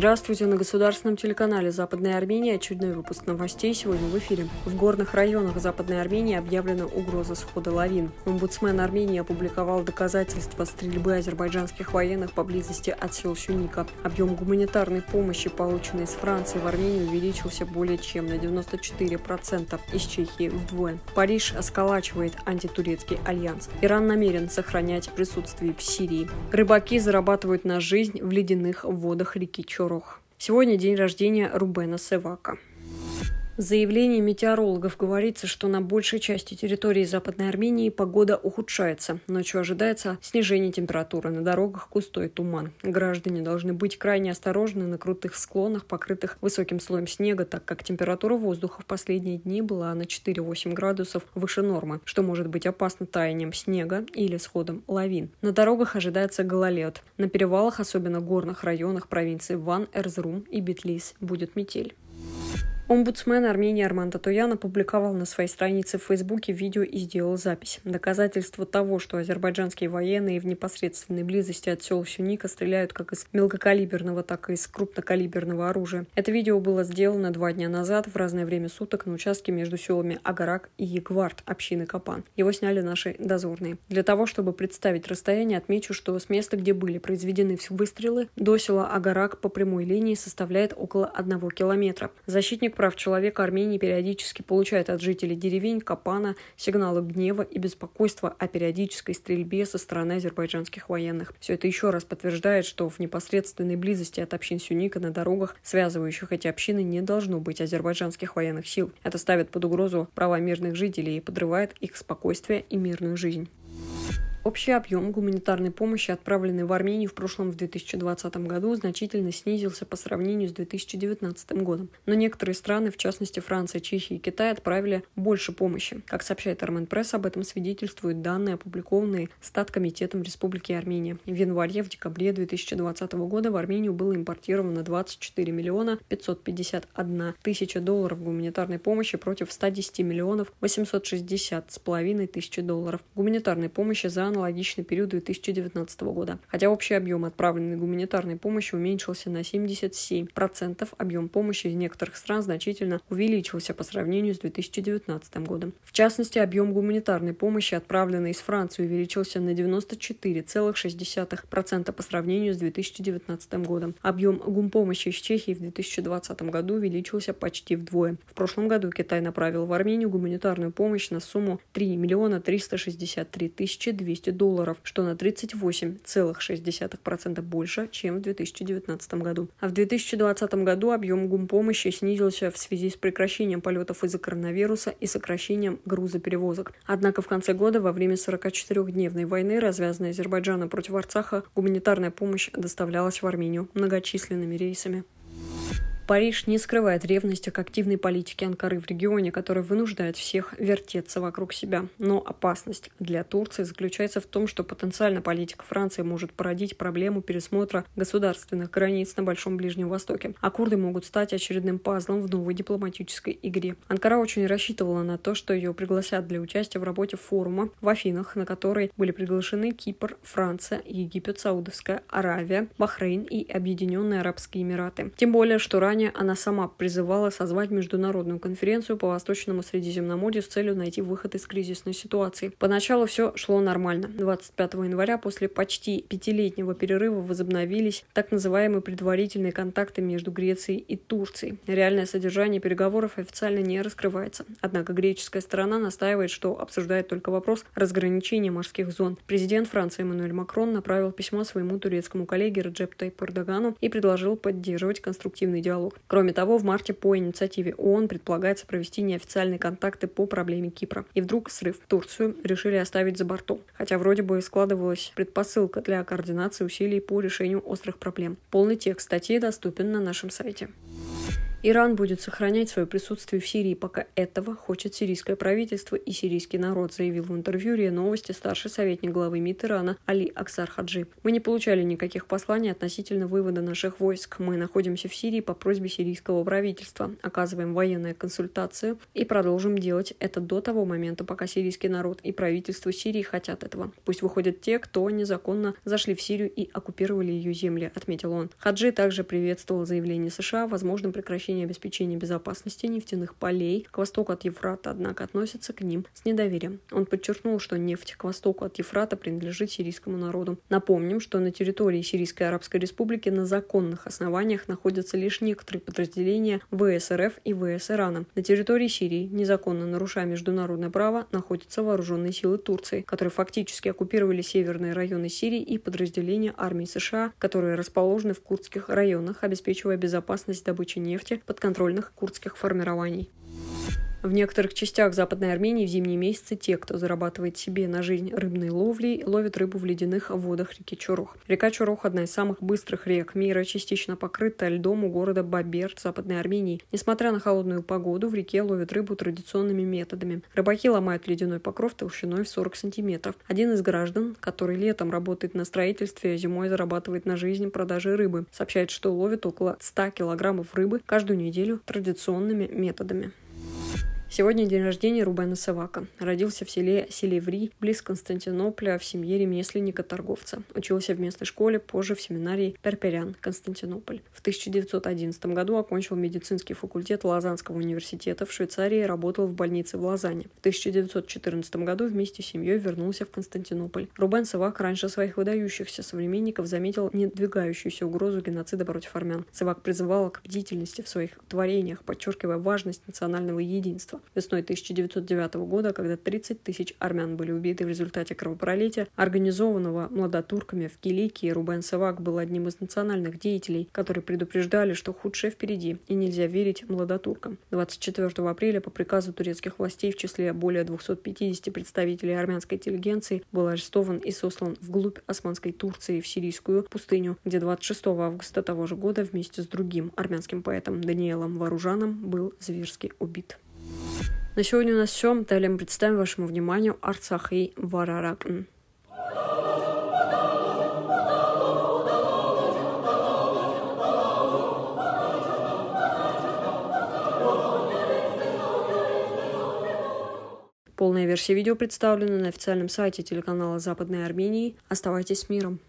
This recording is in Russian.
Здравствуйте, на государственном телеканале Западная Армения очередной выпуск новостей сегодня в эфире. В горных районах Западной Армении объявлена угроза схода лавин. Омбудсмен Армении опубликовал доказательства стрельбы азербайджанских военных поблизости от сел Сюника. Объем гуманитарной помощи, полученной из Франции в Армении, увеличился более чем на 94%, из Чехии вдвое. Париж осколачивает антитурецкий альянс. Иран намерен сохранять присутствие в Сирии. Рыбаки зарабатывают на жизнь в ледяных водах реки Черный Шорох. Сегодня день рождения Рубена Севака заявлении метеорологов говорится, что на большей части территории Западной Армении погода ухудшается. Ночью ожидается снижение температуры. На дорогах густой туман. Граждане должны быть крайне осторожны на крутых склонах, покрытых высоким слоем снега, так как температура воздуха в последние дни была на 4-8 градусов выше нормы, что может быть опасно таянием снега или сходом лавин. На дорогах ожидается гололед. На перевалах, особенно горных районах провинции Ван, Эрзрум и Битлис, будет метель. Омбудсмен Армении Арман Татуян опубликовал на своей странице в Фейсбуке видео и сделал запись. Доказательство того, что азербайджанские военные в непосредственной близости от сел Сюника стреляют как из мелкокалиберного, так и из крупнокалиберного оружия. Это видео было сделано два дня назад в разное время суток на участке между селами Агарак и Ягвард общины Капан. Его сняли наши дозорные. Для того, чтобы представить расстояние, отмечу, что с места, где были произведены выстрелы, до села Агарак по прямой линии составляет около одного километра. Защитник прав человека Армении периодически получает от жителей деревень Капана сигналы гнева и беспокойства о периодической стрельбе со стороны азербайджанских военных. Все это еще раз подтверждает, что в непосредственной близости от общин Сюника на дорогах, связывающих эти общины, не должно быть азербайджанских военных сил. Это ставит под угрозу права мирных жителей и подрывает их спокойствие и мирную жизнь. Общий объем гуманитарной помощи, отправленной в Армению в прошлом в 2020 году, значительно снизился по сравнению с 2019 годом. Но некоторые страны, в частности Франция, Чехия и Китай, отправили больше помощи. Как сообщает Армен Пресс, об этом свидетельствуют данные, опубликованные Статкомитетом Республики Армения. В январе-декабре в 2020 года в Армению было импортировано 24 миллиона 551 тысяча долларов гуманитарной помощи против 110 миллионов 860 с половиной тысячи долларов гуманитарной помощи за аналогичный период 2019 года, хотя общий объем отправленной гуманитарной помощи уменьшился на 77%, объем помощи из некоторых стран значительно увеличился по сравнению с 2019 годом. В частности, объем гуманитарной помощи, отправленной из Франции, увеличился на 94,6% по сравнению с 2019 годом. Объем гумпомощи из Чехии в 2020 году увеличился почти вдвое. В прошлом году Китай направил в Армению гуманитарную помощь на сумму 3 миллиона 363 тысячи 200 200 долларов, что на 38,6% больше, чем в 2019 году. А в 2020 году объем гумпомощи снизился в связи с прекращением полетов из-за коронавируса и сокращением грузоперевозок. Однако в конце года, во время 44-дневной войны, развязанной Азербайджана против Арцаха, гуманитарная помощь доставлялась в Армению многочисленными рейсами. Париж не скрывает ревности к активной политике Анкары в регионе, которая вынуждает всех вертеться вокруг себя. Но опасность для Турции заключается в том, что потенциально политика Франции может породить проблему пересмотра государственных границ на Большом Ближнем Востоке, а курды могут стать очередным пазлом в новой дипломатической игре. Анкара очень рассчитывала на то, что ее пригласят для участия в работе форума в Афинах, на который были приглашены Кипр, Франция, Египет, Саудовская Аравия, Бахрейн и Объединенные Арабские Эмираты. Тем более, что ранее Тегеране она сама призывала созвать международную конференцию по Восточному Средиземноморью с целью найти выход из кризисной ситуации. Поначалу все шло нормально. 25 января после почти пятилетнего перерыва возобновились так называемые предварительные контакты между Грецией и Турцией. Реальное содержание переговоров официально не раскрывается. Однако греческая сторона настаивает, что обсуждает только вопрос разграничения морских зон. Президент Франции Эммануэль Макрон направил письмо своему турецкому коллеге Реджеп Тайп Эрдогану и предложил поддерживать конструктивный диалог диалог. Кроме того, в марте по инициативе ООН предполагается провести неофициальные контакты по проблеме Кипра. И вдруг срыв. Турцию решили оставить за бортом, хотя вроде бы и складывалась предпосылка для координации усилий по решению острых проблем. Полный текст статьи доступен на нашем сайте. Иран будет сохранять свое присутствие в Сирии, пока этого хочет сирийское правительство и сирийский народ, заявил в интервью РИА Новости старший советник главы МИД Ирана Али Аксар Хаджи. Мы не получали никаких посланий относительно вывода наших войск. Мы находимся в Сирии по просьбе сирийского правительства, оказываем военные консультации и продолжим делать это до того момента, пока сирийский народ и правительство Сирии хотят этого. Пусть выходят те, кто незаконно зашли в Сирию и оккупировали ее земли, отметил он. Хаджи также приветствовал заявление США о возможном прекращении значение обеспечения безопасности нефтяных полей к востоку от Евфрата, однако относится к ним с недоверием. Он подчеркнул, что нефть к востоку от Евфрата принадлежит сирийскому народу. Напомним, что на территории Сирийской Арабской Республики на законных основаниях находятся лишь некоторые подразделения ВСРФ и ВС Ирана. На территории Сирии, незаконно нарушая международное право, находятся вооруженные силы Турции, которые фактически оккупировали северные районы Сирии и подразделения армии США, которые расположены в курдских районах, обеспечивая безопасность добычи нефти подконтрольных курдских формирований. В некоторых частях Западной Армении в зимние месяцы те, кто зарабатывает себе на жизнь рыбной ловлей, ловят рыбу в ледяных водах реки Чорух. Река Чорух – одна из самых быстрых рек мира, частично покрыта льдом у города Баберт Западной Армении. Несмотря на холодную погоду, в реке ловят рыбу традиционными методами. Рыбаки ломают ледяной покров толщиной в 40 сантиметров. Один из граждан, который летом работает на строительстве, а зимой зарабатывает на жизнь продажей рыбы, сообщает, что ловит около 100 килограммов рыбы каждую неделю традиционными методами. Сегодня день рождения Рубена Савака. Родился в селе Селеври, близ Константинополя, в семье ремесленника-торговца. Учился в местной школе, позже в семинарии Перперян, Константинополь. В 1911 году окончил медицинский факультет Лозаннского университета в Швейцарии и работал в больнице в Лозанне. В 1914 году вместе с семьей вернулся в Константинополь. Рубен Савак раньше своих выдающихся современников заметил недвигающуюся угрозу геноцида против армян. Савак призывал к бдительности в своих творениях, подчеркивая важность национального единства весной 1909 года, когда 30 тысяч армян были убиты в результате кровопролития, организованного младотурками в Киликии, Рубен Савак был одним из национальных деятелей, которые предупреждали, что худшее впереди и нельзя верить младотуркам. 24 апреля по приказу турецких властей в числе более 250 представителей армянской интеллигенции был арестован и сослан вглубь османской Турции в сирийскую пустыню, где 26 августа того же года вместе с другим армянским поэтом Даниэлом Вооружаном был зверски убит. На сегодня у нас все. Далее мы представим вашему вниманию Арцах и Вараракн. Полная версия видео представлена на официальном сайте телеканала Западной Армении. Оставайтесь с миром!